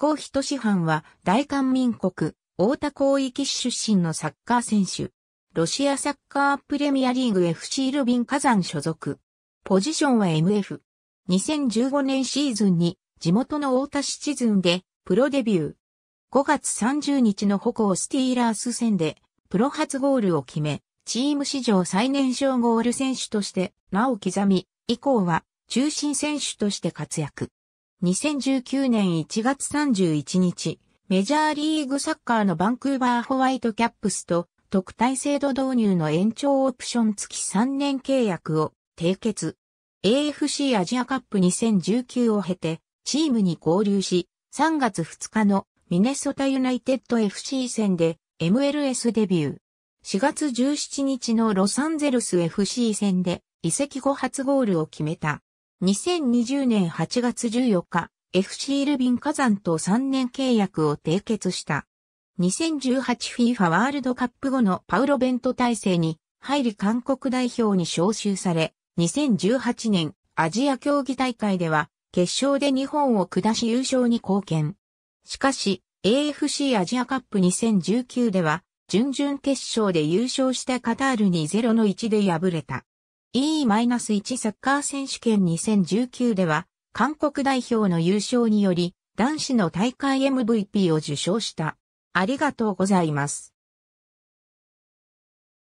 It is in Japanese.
郷人志範は大韓民国、大田広域市出身のサッカー選手。ロシアサッカープレミアリーグ FC ルビン火山所属。ポジションは MF。2015年シーズンに地元の大田シチズンでプロデビュー。5月30日の歩行スティーラース戦でプロ初ゴールを決め、チーム史上最年少ゴール選手として名を刻み、以降は中心選手として活躍。2019年1月31日、メジャーリーグサッカーのバンクーバーホワイトキャップスと特待制度導入の延長オプション付き3年契約を締結。AFC アジアカップ2019を経てチームに合流し、3月2日のミネソタユナイテッド FC 戦で MLS デビュー。4月17日のロサンゼルス FC 戦で移籍後初ゴールを決めた。2020年8月14日、FC ルビン火山と3年契約を締結した。2018FIFA ワールドカップ後のパウロベント体制に入り韓国代表に招集され、2018年アジア競技大会では決勝で日本を下し優勝に貢献。しかし AFC アジアカップ2019では準々決勝で優勝したカタールに0の1で敗れた。E-1 サッカー選手権2019では、韓国代表の優勝により、男子の大会 MVP を受賞した。ありがとうございます。